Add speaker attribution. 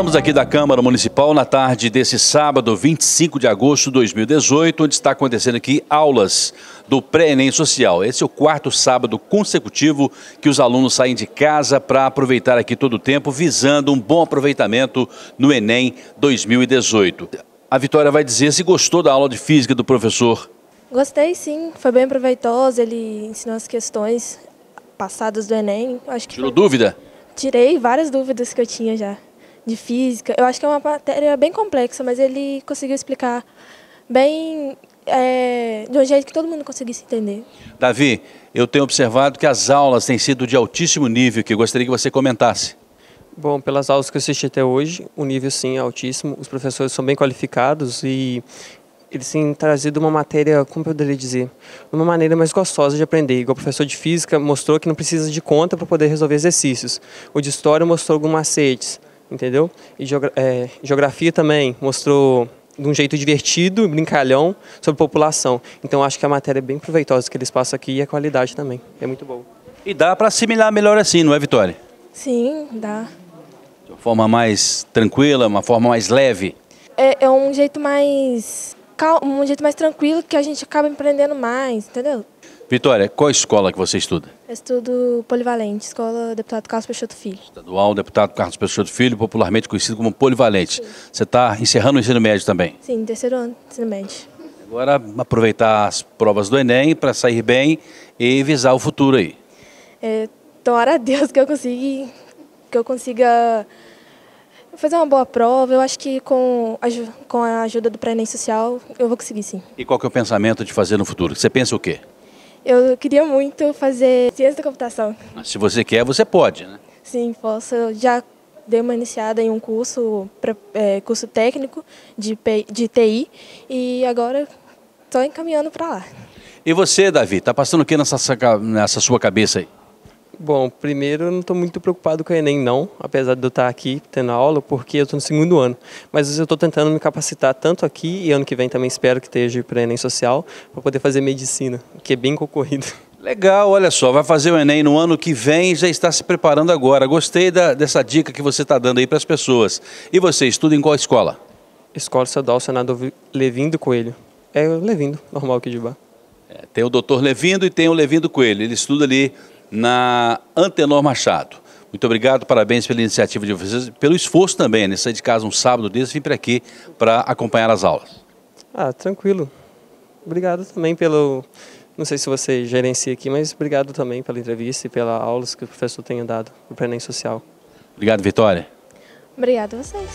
Speaker 1: Falamos aqui da Câmara Municipal na tarde desse sábado, 25 de agosto de 2018, onde está acontecendo aqui aulas do pré-ENEM social. Esse é o quarto sábado consecutivo que os alunos saem de casa para aproveitar aqui todo o tempo, visando um bom aproveitamento no ENEM 2018. A Vitória vai dizer se gostou da aula de física do professor.
Speaker 2: Gostei sim, foi bem proveitosa, ele ensinou as questões passadas do ENEM. Acho que Tirou foi... dúvida? Tirei várias dúvidas que eu tinha já de física. Eu acho que é uma matéria bem complexa, mas ele conseguiu explicar bem é, de um jeito que todo mundo conseguisse entender.
Speaker 1: Davi, eu tenho observado que as aulas têm sido de altíssimo nível, que eu gostaria que você comentasse.
Speaker 3: Bom, pelas aulas que eu assisti até hoje, o nível sim é altíssimo, os professores são bem qualificados e eles têm trazido uma matéria, como eu poderia dizer, uma maneira mais gostosa de aprender. Igual o professor de física mostrou que não precisa de conta para poder resolver exercícios. O de história mostrou alguns macetes entendeu? E geogra é, geografia também mostrou de um jeito divertido, brincalhão, sobre população. Então acho que a matéria é bem proveitosa que eles passam aqui e a qualidade também é muito boa.
Speaker 1: E dá para assimilar melhor assim, não é, Vitória?
Speaker 2: Sim, dá.
Speaker 1: De uma forma mais tranquila, uma forma mais leve?
Speaker 2: É, é um jeito mais um jeito mais tranquilo que a gente acaba empreendendo mais, entendeu?
Speaker 1: Vitória, qual a escola que você estuda?
Speaker 2: Eu estudo Polivalente, Escola Deputado Carlos Peixoto Filho.
Speaker 1: Estadual Deputado Carlos Peixoto Filho, popularmente conhecido como Polivalente. Sim. Você está encerrando o ensino médio também?
Speaker 2: Sim, terceiro ano do ensino médio.
Speaker 1: Agora aproveitar as provas do Enem para sair bem e visar o futuro aí.
Speaker 2: É, tomara a Deus que eu consiga, que eu consiga fazer uma boa prova. Eu acho que com a, com a ajuda do pré-ENEM social eu vou conseguir sim.
Speaker 1: E qual que é o pensamento de fazer no futuro? Você pensa o quê?
Speaker 2: Eu queria muito fazer ciência da computação.
Speaker 1: Mas ah, se você quer, você pode, né?
Speaker 2: Sim, posso. Eu já dei uma iniciada em um curso, pra, é, curso técnico de, de TI e agora estou encaminhando para lá.
Speaker 1: E você, Davi, está passando o que nessa, nessa sua cabeça aí?
Speaker 3: Bom, primeiro eu não estou muito preocupado com o Enem não, apesar de eu estar aqui tendo aula, porque eu estou no segundo ano. Mas eu estou tentando me capacitar tanto aqui, e ano que vem também espero que esteja para Enem Social, para poder fazer medicina, que é bem concorrido. Legal, olha só, vai
Speaker 1: fazer o Enem no ano que vem já está se preparando agora. Gostei da, dessa dica que você está dando aí para as pessoas. E você, estuda em qual escola? Escola Estadual Senador Levindo Coelho.
Speaker 3: É Levindo, normal aqui de bar.
Speaker 1: É, tem o doutor Levindo e tem o Levindo Coelho. Ele estuda ali na Antenor Machado. Muito obrigado, parabéns pela iniciativa de vocês, pelo esforço também, né? Sair de casa um sábado desse e vim para aqui para acompanhar as aulas.
Speaker 3: Ah, tranquilo. Obrigado também pelo. Não sei se você gerencia aqui, mas obrigado também pela entrevista e pelas aulas que o professor tenha dado no o Prenem Social.
Speaker 1: Obrigado, Vitória.
Speaker 2: Obrigado a vocês.